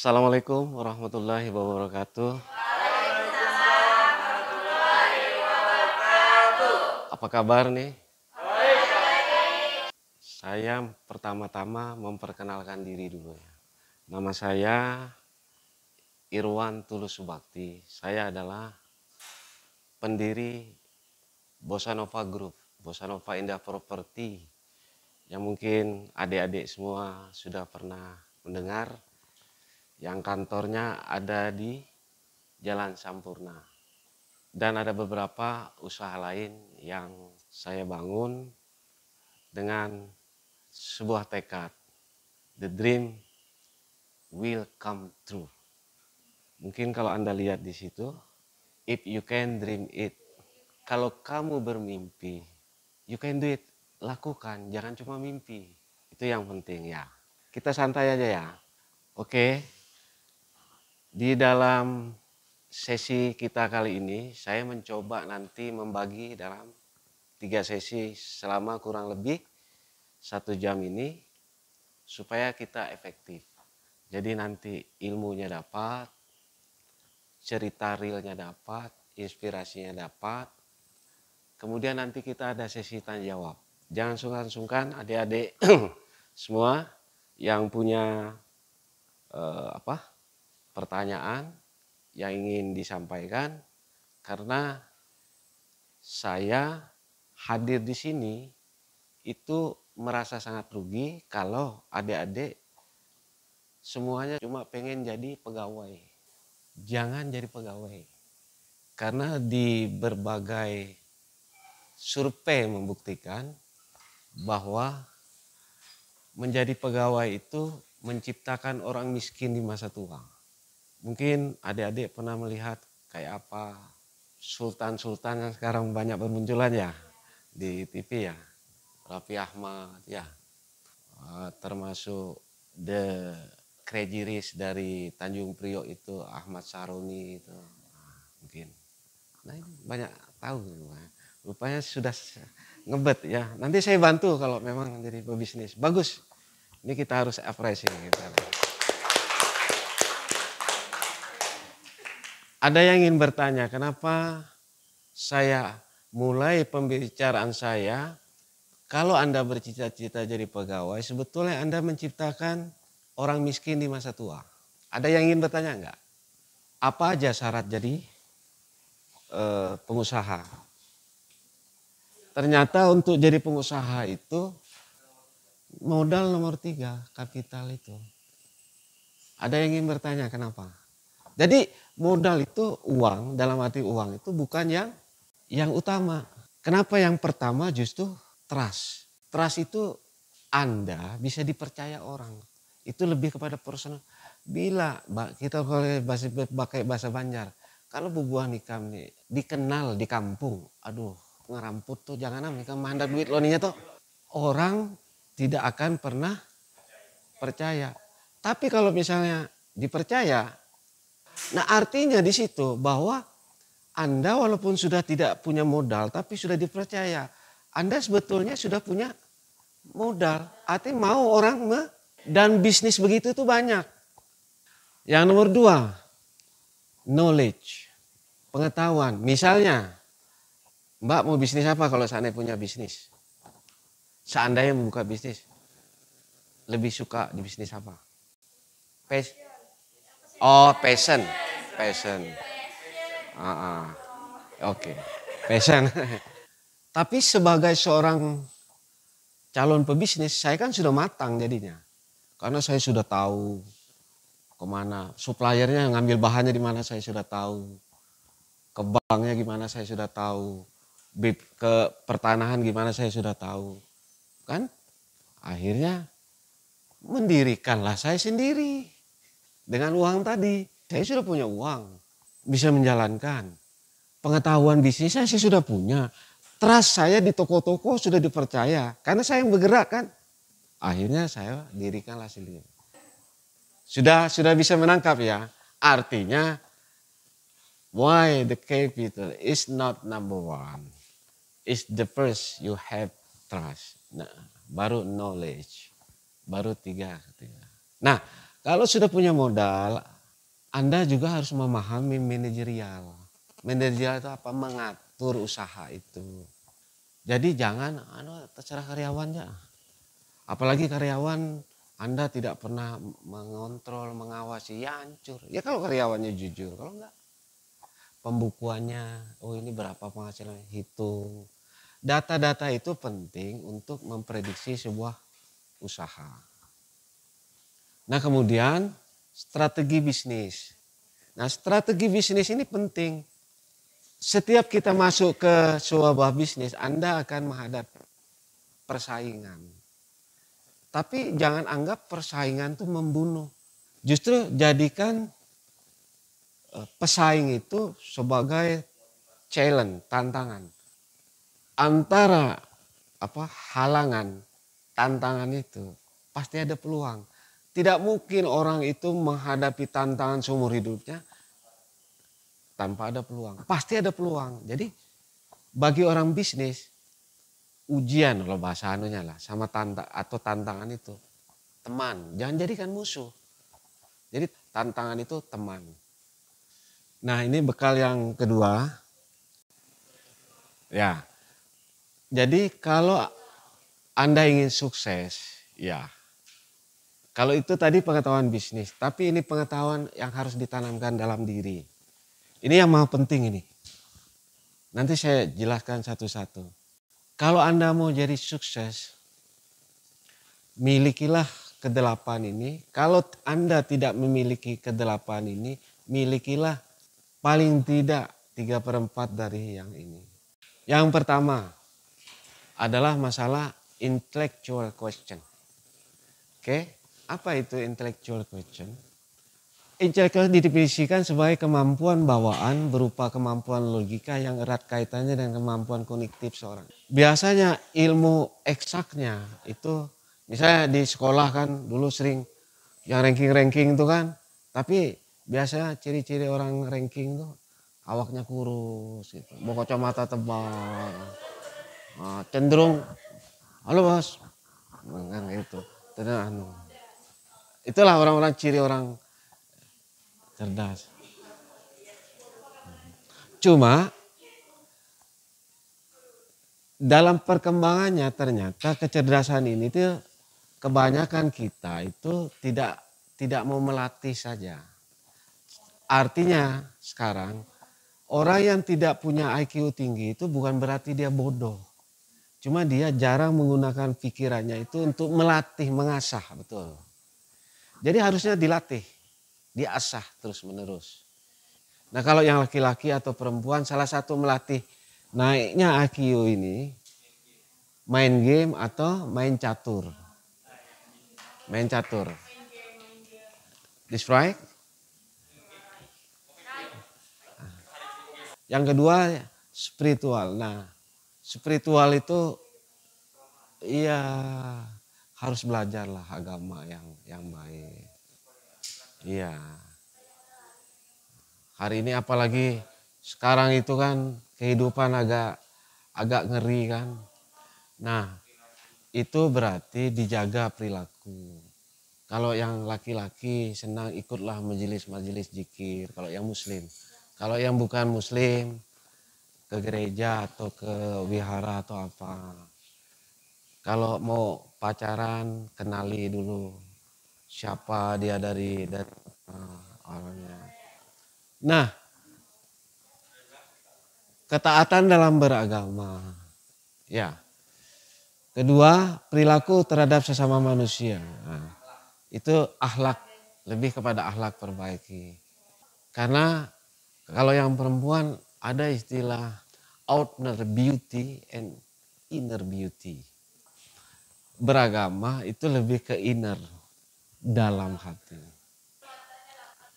Assalamualaikum warahmatullahi wabarakatuh. Waalaikumsalam warahmatullahi wabarakatuh. Apa kabar nih? Saya pertama-tama memperkenalkan diri dulu ya. Nama saya Irwan Tulus Subakti. Saya adalah pendiri Bosanova Group, Bosanova Indah Property yang mungkin adik-adik semua sudah pernah mendengar yang kantornya ada di Jalan Sampurna. Dan ada beberapa usaha lain yang saya bangun dengan sebuah tekad. The dream will come true. Mungkin kalau Anda lihat di situ, if you can dream it. Kalau kamu bermimpi, you can do it. Lakukan, jangan cuma mimpi. Itu yang penting ya. Kita santai aja ya. Oke. Okay. Di dalam sesi kita kali ini, saya mencoba nanti membagi dalam tiga sesi selama kurang lebih satu jam ini, supaya kita efektif. Jadi nanti ilmunya dapat, cerita realnya dapat, inspirasinya dapat. Kemudian nanti kita ada sesi tanya jawab. Jangan sungkan-sungkan adik-adik semua yang punya eh, apa pertanyaan yang ingin disampaikan karena saya hadir di sini itu merasa sangat rugi kalau adik-adik semuanya cuma pengen jadi pegawai. Jangan jadi pegawai. Karena di berbagai survei membuktikan bahwa menjadi pegawai itu menciptakan orang miskin di masa tua. Mungkin adik-adik pernah melihat kayak apa sultan-sultan yang sekarang banyak bermunculan ya di TV ya. Raffi Ahmad ya. Eh, termasuk The Crazy Rich dari Tanjung Priok itu Ahmad Saroni itu ah, mungkin. Nah ini banyak tahu rupanya sudah ngebet ya. Nanti saya bantu kalau memang jadi pebisnis. Bagus. Ini kita harus apresi. Gitu. Ada yang ingin bertanya, kenapa saya mulai pembicaraan saya, kalau Anda bercita-cita jadi pegawai, sebetulnya Anda menciptakan orang miskin di masa tua. Ada yang ingin bertanya enggak? Apa aja syarat jadi e, pengusaha? Ternyata untuk jadi pengusaha itu modal nomor tiga, kapital itu. Ada yang ingin bertanya kenapa? Jadi modal itu uang dalam arti uang itu bukan yang yang utama. Kenapa yang pertama justru trust. Trust itu Anda bisa dipercaya orang. Itu lebih kepada personal. Bila kita kalau pakai bahasa Banjar, kalau bubuah nikah nih dikenal di kampung, aduh ngeramput tuh jangan namanya ah, nikam mandat duit loninya tuh orang tidak akan pernah percaya. Tapi kalau misalnya dipercaya, Nah artinya di situ bahwa Anda walaupun sudah tidak punya modal tapi sudah dipercaya. Anda sebetulnya sudah punya modal. Artinya mau orang me, dan bisnis begitu itu banyak. Yang nomor dua, knowledge, pengetahuan. Misalnya, Mbak mau bisnis apa kalau seandainya punya bisnis? Seandainya membuka bisnis, lebih suka di bisnis apa? Passion Oh, passion. Passion. ah ah, Oke. Okay. Passion. Tapi sebagai seorang calon pebisnis, saya kan sudah matang jadinya. Karena saya sudah tahu kemana suppliernya ngambil bahannya di mana saya sudah tahu. Ke banknya gimana saya sudah tahu. Ke pertanahan gimana saya sudah tahu. Kan akhirnya mendirikanlah saya sendiri dengan uang tadi, saya sudah punya uang, bisa menjalankan. Pengetahuan bisnis saya, sudah punya. Trust saya di toko-toko sudah dipercaya, karena saya yang bergerak kan. Akhirnya saya dirikanlah sendiri. Sudah sudah bisa menangkap ya. Artinya why the capital is not number one. It's the first you have trust. Nah, baru knowledge. Baru tiga. tiga. Nah, kalau sudah punya modal, Anda juga harus memahami manajerial. Manajerial itu apa? Mengatur usaha itu. Jadi jangan anu terserah karyawannya. Apalagi karyawan Anda tidak pernah mengontrol, mengawasi, ya hancur. Ya kalau karyawannya jujur, kalau enggak pembukuannya, oh ini berapa penghasilan, hitung. Data-data itu penting untuk memprediksi sebuah usaha. Nah kemudian strategi bisnis. Nah strategi bisnis ini penting. Setiap kita masuk ke sebuah bisnis, Anda akan menghadap persaingan. Tapi jangan anggap persaingan itu membunuh. Justru jadikan eh, pesaing itu sebagai challenge, tantangan. Antara apa halangan, tantangan itu pasti ada peluang. Tidak mungkin orang itu menghadapi tantangan seumur hidupnya tanpa ada peluang. Pasti ada peluang. Jadi bagi orang bisnis ujian kalau bahasa anunya lah sama tanda, atau tantangan itu teman jangan jadikan musuh jadi tantangan itu teman nah ini bekal yang kedua ya jadi kalau anda ingin sukses ya kalau itu tadi pengetahuan bisnis, tapi ini pengetahuan yang harus ditanamkan dalam diri. Ini yang mau penting ini. Nanti saya jelaskan satu-satu. Kalau Anda mau jadi sukses, milikilah kedelapan ini. Kalau Anda tidak memiliki kedelapan ini, milikilah paling tidak tiga perempat dari yang ini. Yang pertama adalah masalah intellectual question. Oke, okay? Apa itu intellectual question? Intellectual didefinisikan sebagai kemampuan bawaan berupa kemampuan logika yang erat kaitannya dengan kemampuan kognitif seorang. Biasanya ilmu eksaknya itu misalnya di sekolah kan dulu sering yang ranking-ranking itu kan. Tapi biasanya ciri-ciri orang ranking itu awaknya kurus gitu. Mau kacamata tebal. Ah, cenderung halo bos. Kan gitu. tenang. Itulah orang-orang ciri orang cerdas. Cuma dalam perkembangannya ternyata kecerdasan ini itu kebanyakan kita itu tidak tidak mau melatih saja. Artinya sekarang orang yang tidak punya IQ tinggi itu bukan berarti dia bodoh. Cuma dia jarang menggunakan pikirannya itu untuk melatih, mengasah, betul. Jadi harusnya dilatih, diasah terus menerus. Nah kalau yang laki-laki atau perempuan salah satu melatih naiknya IQ ini main game atau main catur. Main catur. This Yang kedua spiritual. Nah spiritual itu iya harus belajarlah agama yang yang baik. Iya. Hari ini apalagi sekarang itu kan kehidupan agak agak ngeri kan. Nah, itu berarti dijaga perilaku. Kalau yang laki-laki senang ikutlah majelis-majelis zikir, kalau yang muslim. Kalau yang bukan muslim ke gereja atau ke wihara atau apa. Kalau mau pacaran kenali dulu siapa dia dari dan uh, eh, orangnya. Nah, ketaatan dalam beragama. Ya. Kedua, perilaku terhadap sesama manusia. Nah, itu akhlak, lebih kepada akhlak perbaiki. Karena kalau yang perempuan ada istilah outer beauty and inner beauty beragama itu lebih ke inner dalam hati.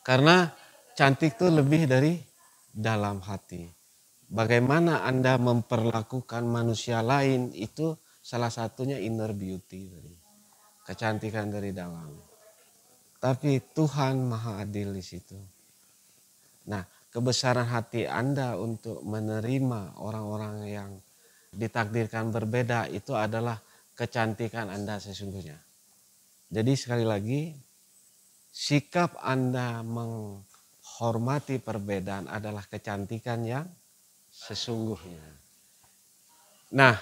Karena cantik itu lebih dari dalam hati. Bagaimana Anda memperlakukan manusia lain itu salah satunya inner beauty tadi. Kecantikan dari dalam. Tapi Tuhan Maha Adil di situ. Nah, kebesaran hati Anda untuk menerima orang-orang yang ditakdirkan berbeda itu adalah kecantikan Anda sesungguhnya. Jadi sekali lagi, sikap Anda menghormati perbedaan adalah kecantikan yang sesungguhnya. Nah,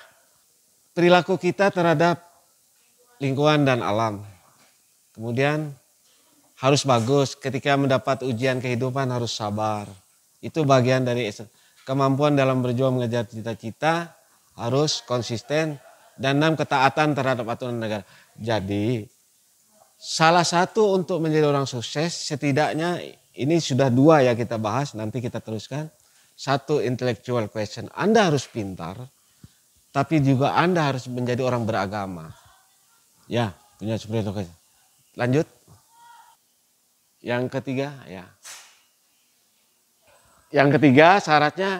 perilaku kita terhadap lingkungan dan alam. Kemudian harus bagus ketika mendapat ujian kehidupan harus sabar. Itu bagian dari kemampuan dalam berjuang mengejar cita-cita harus konsisten dan enam ketaatan terhadap aturan negara. Jadi salah satu untuk menjadi orang sukses setidaknya ini sudah dua ya kita bahas nanti kita teruskan. Satu intellectual question, Anda harus pintar tapi juga Anda harus menjadi orang beragama. Ya, punya seperti itu. Lanjut. Yang ketiga, ya. Yang ketiga syaratnya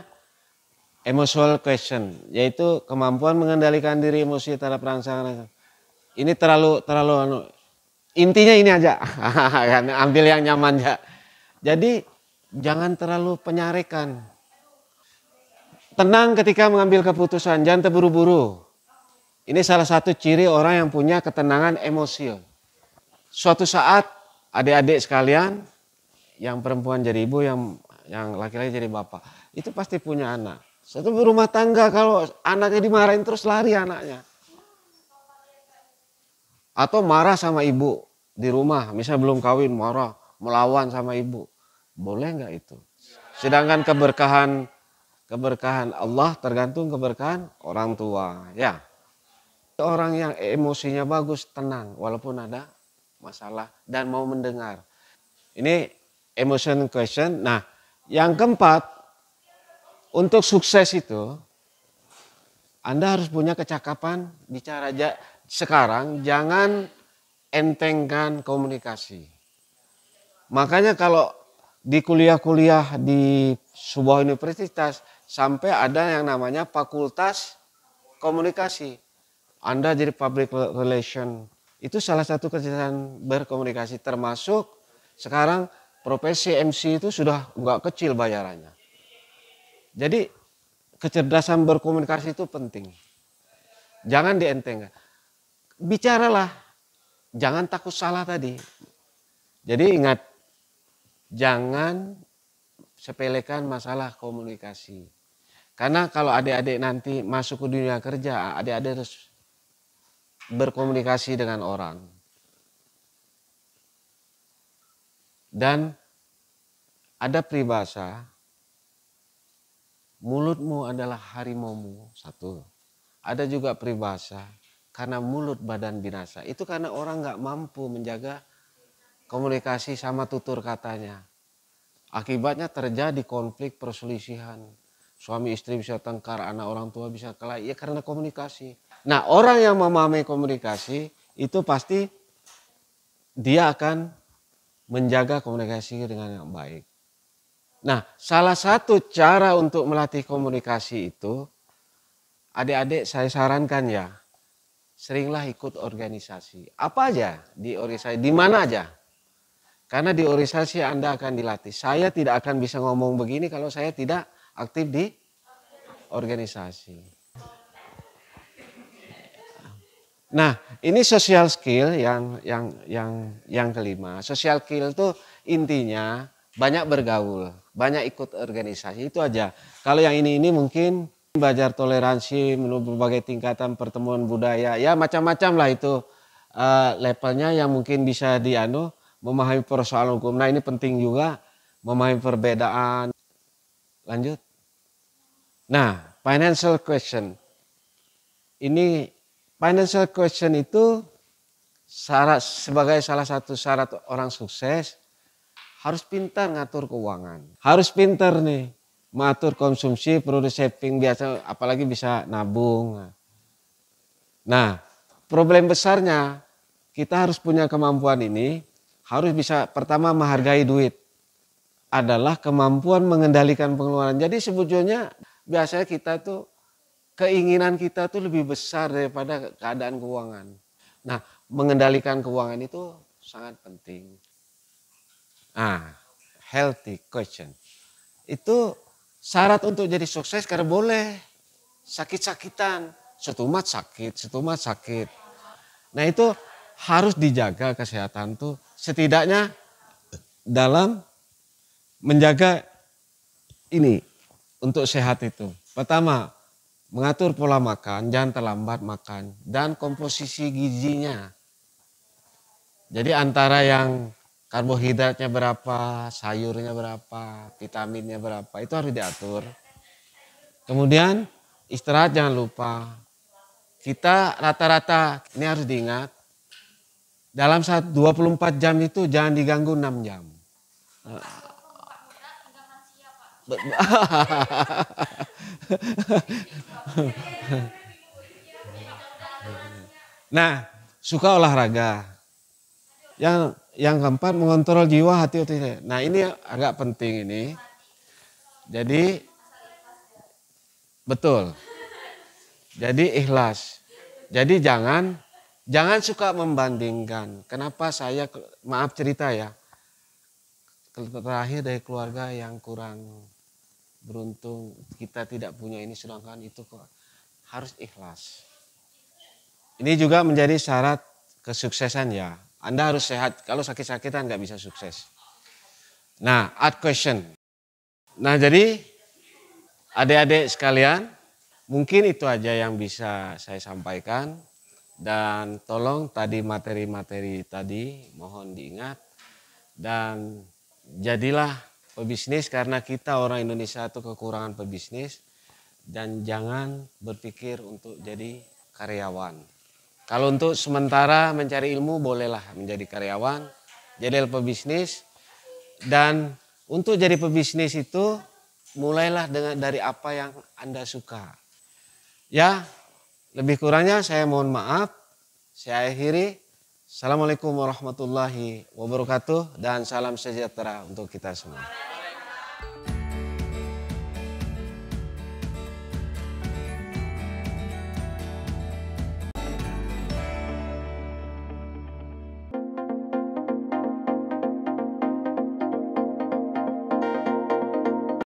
emotional question, yaitu kemampuan mengendalikan diri emosi terhadap rangsangan. Ini terlalu terlalu anu. Intinya ini aja, kan? ambil yang nyaman aja. Jadi jangan terlalu penyarekan. Tenang ketika mengambil keputusan, jangan terburu-buru. Ini salah satu ciri orang yang punya ketenangan emosi. Suatu saat adik-adik sekalian, yang perempuan jadi ibu, yang yang laki-laki jadi bapak, itu pasti punya anak satu berumah tangga kalau anaknya dimarahin terus lari anaknya. Atau marah sama ibu di rumah, misalnya belum kawin marah, melawan sama ibu. Boleh nggak itu? Sedangkan keberkahan keberkahan Allah tergantung keberkahan orang tua, ya. Orang yang emosinya bagus, tenang walaupun ada masalah dan mau mendengar. Ini emotion question. Nah, yang keempat untuk sukses itu, Anda harus punya kecakapan bicara aja sekarang, jangan entengkan komunikasi. Makanya kalau di kuliah-kuliah di sebuah universitas sampai ada yang namanya fakultas komunikasi. Anda jadi public relation. Itu salah satu kegiatan berkomunikasi termasuk sekarang profesi MC itu sudah nggak kecil bayarannya. Jadi kecerdasan berkomunikasi itu penting. Jangan dientengkan. Bicaralah. Jangan takut salah tadi. Jadi ingat, jangan sepelekan masalah komunikasi. Karena kalau adik-adik nanti masuk ke dunia kerja, adik-adik harus berkomunikasi dengan orang. Dan ada peribahasa mulutmu adalah harimaumu satu ada juga peribahasa karena mulut badan binasa itu karena orang nggak mampu menjaga komunikasi sama tutur katanya akibatnya terjadi konflik perselisihan suami istri bisa tengkar anak orang tua bisa kelahi ya karena komunikasi nah orang yang memahami komunikasi itu pasti dia akan menjaga komunikasi dengan yang baik Nah, salah satu cara untuk melatih komunikasi itu, adik-adik saya sarankan ya, seringlah ikut organisasi. Apa aja di organisasi, di mana aja. Karena di organisasi Anda akan dilatih. Saya tidak akan bisa ngomong begini kalau saya tidak aktif di organisasi. Nah, ini social skill yang yang yang yang kelima. Social skill itu intinya banyak bergaul, banyak ikut organisasi itu aja. Kalau yang ini ini mungkin belajar toleransi, berbagai tingkatan pertemuan budaya, ya macam-macam lah itu uh, levelnya yang mungkin bisa dianu memahami persoalan hukum. Nah ini penting juga memahami perbedaan. Lanjut. Nah financial question ini financial question itu syarat sebagai salah satu syarat orang sukses harus pintar ngatur keuangan. Harus pintar nih mengatur konsumsi, perlu saving biasa apalagi bisa nabung. Nah, problem besarnya kita harus punya kemampuan ini, harus bisa pertama menghargai duit. Adalah kemampuan mengendalikan pengeluaran. Jadi sebetulnya biasanya kita tuh keinginan kita tuh lebih besar daripada keadaan keuangan. Nah, mengendalikan keuangan itu sangat penting. Ah, healthy question. Itu syarat untuk jadi sukses karena boleh sakit-sakitan, setumat sakit, setumat sakit. Nah itu harus dijaga kesehatan tuh setidaknya dalam menjaga ini untuk sehat itu. Pertama, mengatur pola makan, jangan terlambat makan dan komposisi gizinya. Jadi antara yang karbohidratnya berapa, sayurnya berapa, vitaminnya berapa, itu harus diatur. Kemudian istirahat jangan lupa. Kita rata-rata, ini harus diingat, dalam saat 24 jam itu jangan diganggu 6 jam. Nah, suka olahraga. Yang yang keempat mengontrol jiwa hati hati. Nah ini agak penting ini. Jadi betul. Jadi ikhlas. Jadi jangan jangan suka membandingkan. Kenapa saya maaf cerita ya. Terakhir dari keluarga yang kurang beruntung kita tidak punya ini sedangkan itu kok harus ikhlas. Ini juga menjadi syarat kesuksesan ya anda harus sehat. Kalau sakit-sakitan nggak bisa sukses. Nah, art question. Nah, jadi adik-adik sekalian, mungkin itu aja yang bisa saya sampaikan. Dan tolong tadi materi-materi tadi mohon diingat. Dan jadilah pebisnis karena kita orang Indonesia itu kekurangan pebisnis. Dan jangan berpikir untuk jadi karyawan. Kalau untuk sementara mencari ilmu bolehlah menjadi karyawan, jadi pebisnis dan untuk jadi pebisnis itu mulailah dengan dari apa yang Anda suka. Ya, lebih kurangnya saya mohon maaf. Saya akhiri. Assalamualaikum warahmatullahi wabarakatuh dan salam sejahtera untuk kita semua.